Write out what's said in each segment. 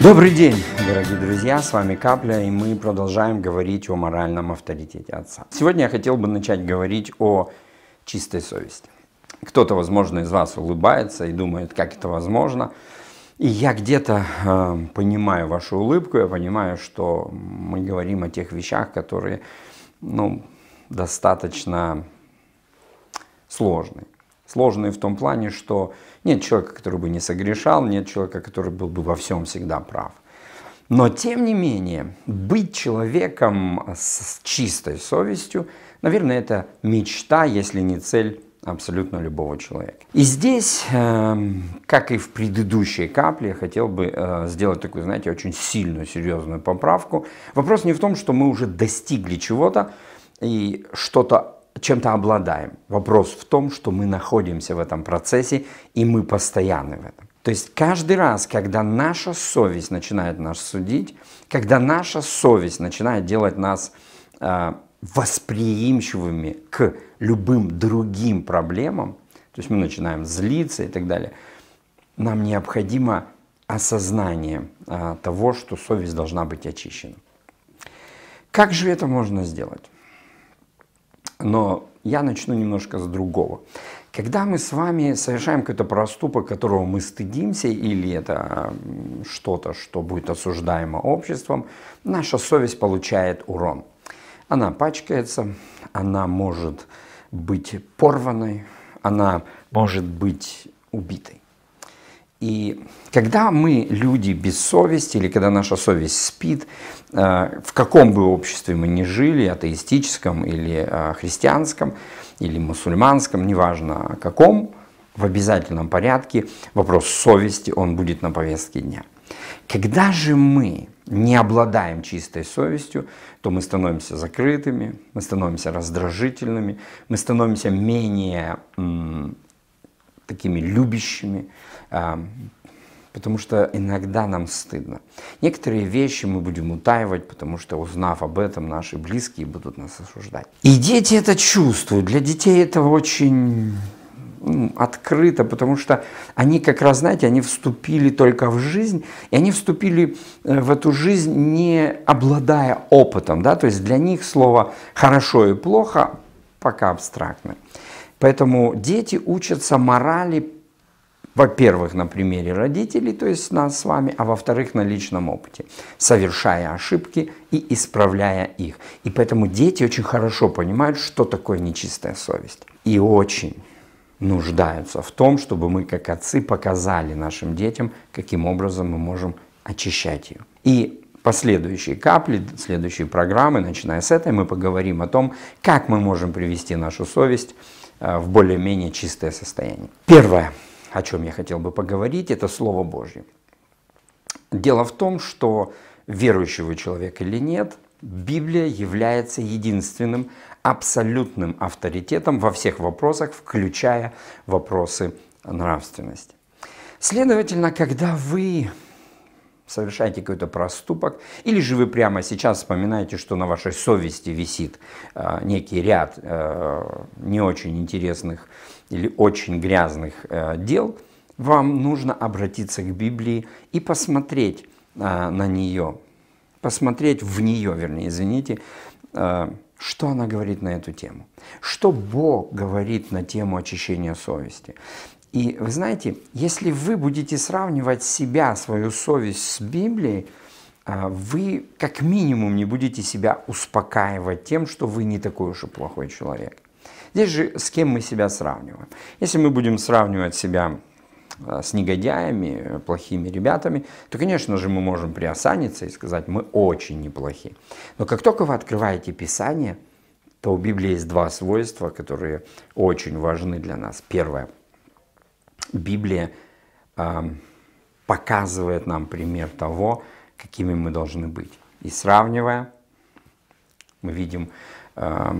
Добрый день, дорогие друзья, с вами Капля, и мы продолжаем говорить о моральном авторитете отца. Сегодня я хотел бы начать говорить о чистой совести. Кто-то, возможно, из вас улыбается и думает, как это возможно. И я где-то э, понимаю вашу улыбку, я понимаю, что мы говорим о тех вещах, которые, ну, достаточно сложные. Сложные в том плане, что нет человека, который бы не согрешал, нет человека, который был бы во всем всегда прав. Но тем не менее, быть человеком с чистой совестью, наверное, это мечта, если не цель абсолютно любого человека. И здесь, эм, как и в предыдущей капле, я хотел бы э, сделать такую, знаете, очень сильную, серьезную поправку. Вопрос не в том, что мы уже достигли чего-то и что-то чем-то обладаем. Вопрос в том, что мы находимся в этом процессе, и мы постоянны в этом. То есть каждый раз, когда наша совесть начинает нас судить, когда наша совесть начинает делать нас э, восприимчивыми к любым другим проблемам, то есть мы начинаем злиться и так далее, нам необходимо осознание э, того, что совесть должна быть очищена. Как же это можно сделать? Но я начну немножко с другого. Когда мы с вами совершаем какой-то проступок, которого мы стыдимся, или это что-то, что будет осуждаемо обществом, наша совесть получает урон. Она пачкается, она может быть порванной, она может быть убитой. И когда мы люди без совести, или когда наша совесть спит, э, в каком бы обществе мы ни жили, атеистическом или э, христианском, или мусульманском, неважно каком, в обязательном порядке вопрос совести, он будет на повестке дня. Когда же мы не обладаем чистой совестью, то мы становимся закрытыми, мы становимся раздражительными, мы становимся менее такими любящими, потому что иногда нам стыдно. Некоторые вещи мы будем утаивать, потому что, узнав об этом, наши близкие будут нас осуждать. И дети это чувствуют. Для детей это очень ну, открыто, потому что они, как раз, знаете, они вступили только в жизнь, и они вступили э, в эту жизнь, не обладая опытом. Да? То есть для них слово «хорошо» и «плохо» пока абстрактно. Поэтому дети учатся морали, во-первых, на примере родителей, то есть нас с вами, а во-вторых, на личном опыте, совершая ошибки и исправляя их. И поэтому дети очень хорошо понимают, что такое нечистая совесть. И очень нуждаются в том, чтобы мы, как отцы, показали нашим детям, каким образом мы можем очищать ее. И последующие капли, следующие программы, начиная с этой, мы поговорим о том, как мы можем привести нашу совесть Э, в более-менее чистое состояние. Первое, о чем я хотел бы поговорить, это Слово Божье. Дело в том, что верующего человека или нет, Библия является единственным абсолютным авторитетом во всех вопросах, включая вопросы нравственности. Следовательно, когда вы совершаете какой-то проступок, или же вы прямо сейчас вспоминаете, что на вашей совести висит э, некий ряд э, не очень интересных или очень грязных э, дел, вам нужно обратиться к Библии и посмотреть э, на нее, посмотреть в нее, вернее, извините, э, что она говорит на эту тему? Что Бог говорит на тему очищения совести? И вы знаете, если вы будете сравнивать себя, свою совесть с Библией, а, вы как минимум не будете себя успокаивать тем, что вы не такой уж и плохой человек. Здесь же с кем мы себя сравниваем. Если мы будем сравнивать себя а, с негодяями, плохими ребятами, то, конечно же, мы можем приосаниться и сказать, мы очень неплохие. Но как только вы открываете Писание, то у Библии есть два свойства, которые очень важны для нас. Первое – Библия э, показывает нам пример того, какими мы должны быть. И сравнивая, мы видим, э,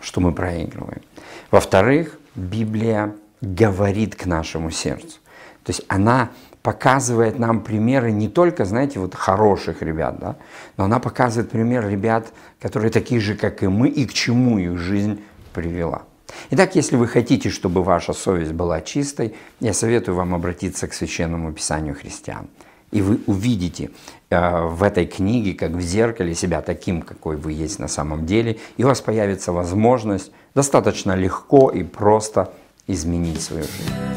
что мы проигрываем. Во-вторых, Библия говорит к нашему сердцу. То есть она показывает нам примеры не только, знаете, вот хороших ребят, да, но она показывает пример ребят, которые такие же, как и мы, и к чему их жизнь привела. Итак, если вы хотите, чтобы ваша совесть была чистой, я советую вам обратиться к священному писанию христиан. И вы увидите э, в этой книге, как в зеркале, себя таким, какой вы есть на самом деле, и у вас появится возможность достаточно легко и просто изменить свою жизнь.